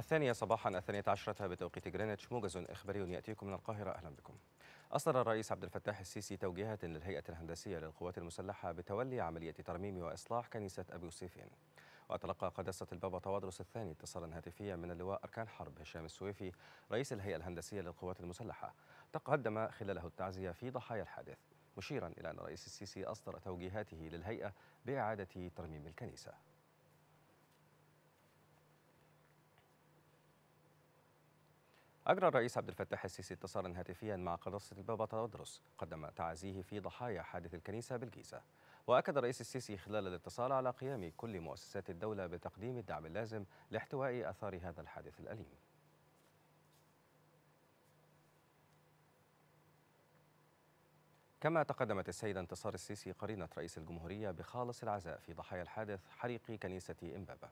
الثانية صباحا الثانية عشرة بتوقيت جرينتش موجز إخباري يأتيكم من القاهرة أهلا بكم أصدر الرئيس عبد الفتاح السيسي توجيهات للهيئة الهندسية للقوات المسلحة بتولي عملية ترميم وإصلاح كنيسة أبي يوسفين وتلقى قداسة البابا طوادرس الثاني اتصالا هاتفيا من اللواء أركان حرب هشام السويفي رئيس الهيئة الهندسية للقوات المسلحة تقدم خلاله التعزية في ضحايا الحادث مشيرا إلى أن الرئيس السيسي أصدر توجيهاته للهيئة بإعادة ترميم الكنيسة أجرى الرئيس عبد الفتاح السيسي اتصالا هاتفيا مع قداسة البابا تدرس قدم تعزيه في ضحايا حادث الكنيسة بالجيزة وأكد الرئيس السيسي خلال الاتصال على قيام كل مؤسسات الدولة بتقديم الدعم اللازم لاحتواء آثار هذا الحادث الأليم كما تقدمت السيدة انتصار السيسي قرينة رئيس الجمهورية بخالص العزاء في ضحايا الحادث حريق كنيسة إمبابة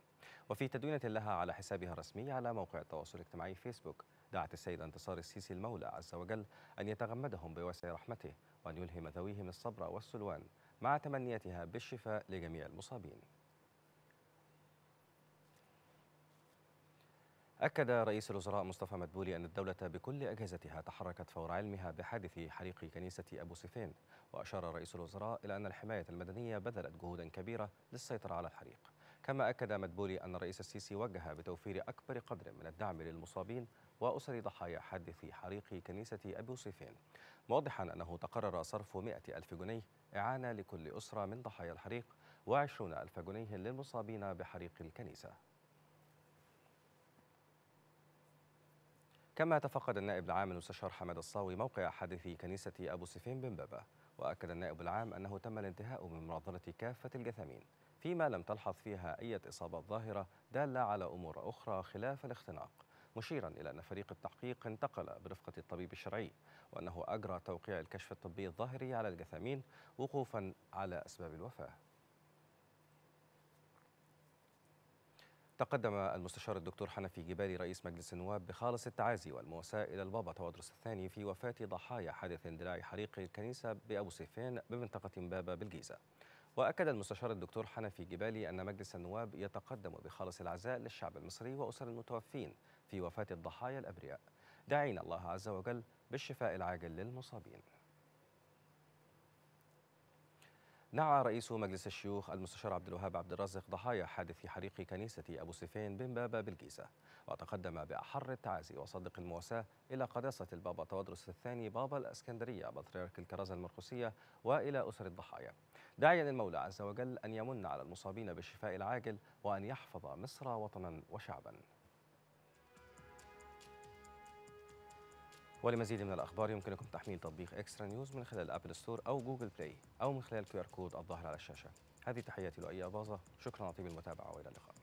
وفي تدوينة لها على حسابها الرسمي على موقع التواصل الاجتماعي فيسبوك دعت السيدة انتصار السيسي المولى عز وجل أن يتغمدهم بواسع رحمته وأن يلهم ذويهم الصبر والسلوان مع تمنيتها بالشفاء لجميع المصابين أكد رئيس الوزراء مصطفى مدبولي أن الدولة بكل أجهزتها تحركت فور علمها بحادث حريق كنيسة أبو سيفين وأشار رئيس الوزراء إلى أن الحماية المدنية بذلت جهودا كبيرة للسيطرة على الحريق كما أكد مدبولي أن الرئيس السيسي وجه بتوفير أكبر قدر من الدعم للمصابين وأسر ضحايا حادث حريق كنيسة أبو سيفين موضحا أنه تقرر صرف 100 ألف جنيه إعانة لكل أسرة من ضحايا الحريق و20 ألف جنيه للمصابين بحريق الكنيسة كما تفقد النائب العام المستشار حماد الصاوي موقع حادث كنيسة أبو سفين بن بابا وأكد النائب العام أنه تم الانتهاء من مناظرة كافة الجثامين فيما لم تلحظ فيها أي إصابات ظاهرة دالة على أمور أخرى خلاف الاختناق مشيرا إلى أن فريق التحقيق انتقل برفقة الطبيب الشرعي وأنه أجرى توقيع الكشف الطبي الظاهري على الجثامين وقوفا على أسباب الوفاة تقدم المستشار الدكتور حنفي جبالي رئيس مجلس النواب بخالص التعازي والمواساة إلى البابا تودرس الثاني في وفاة ضحايا حادث اندلاع حريق الكنيسة بأبو سيفين بمنطقة بابا بالجيزة وأكد المستشار الدكتور حنفي جبالي أن مجلس النواب يتقدم بخالص العزاء للشعب المصري وأسر المتوفين في وفاة الضحايا الأبرياء داعين الله عز وجل بالشفاء العاجل للمصابين نعى رئيس مجلس الشيوخ المستشار عبد الوهاب عبد الرازق ضحايا حادث حريق كنيسة أبو سيفين بن بابا بالجيزة وتقدم بأحر التعازي وصدق المواساة إلى قداسة البابا تودرس الثاني بابا الأسكندرية بطريرك الكرازة المرقسية وإلى أسر الضحايا داعيا المولى عز وجل أن يمن على المصابين بالشفاء العاجل وأن يحفظ مصر وطنا وشعبا ولمزيد من الأخبار يمكنكم تحميل تطبيق إكسترا نيوز من خلال أبل ستور أو جوجل بلاي أو من خلال كيو آر كود الظاهر على الشاشة هذه تحياتي لؤي أباظة شكرا لطيب المتابعة وإلى اللقاء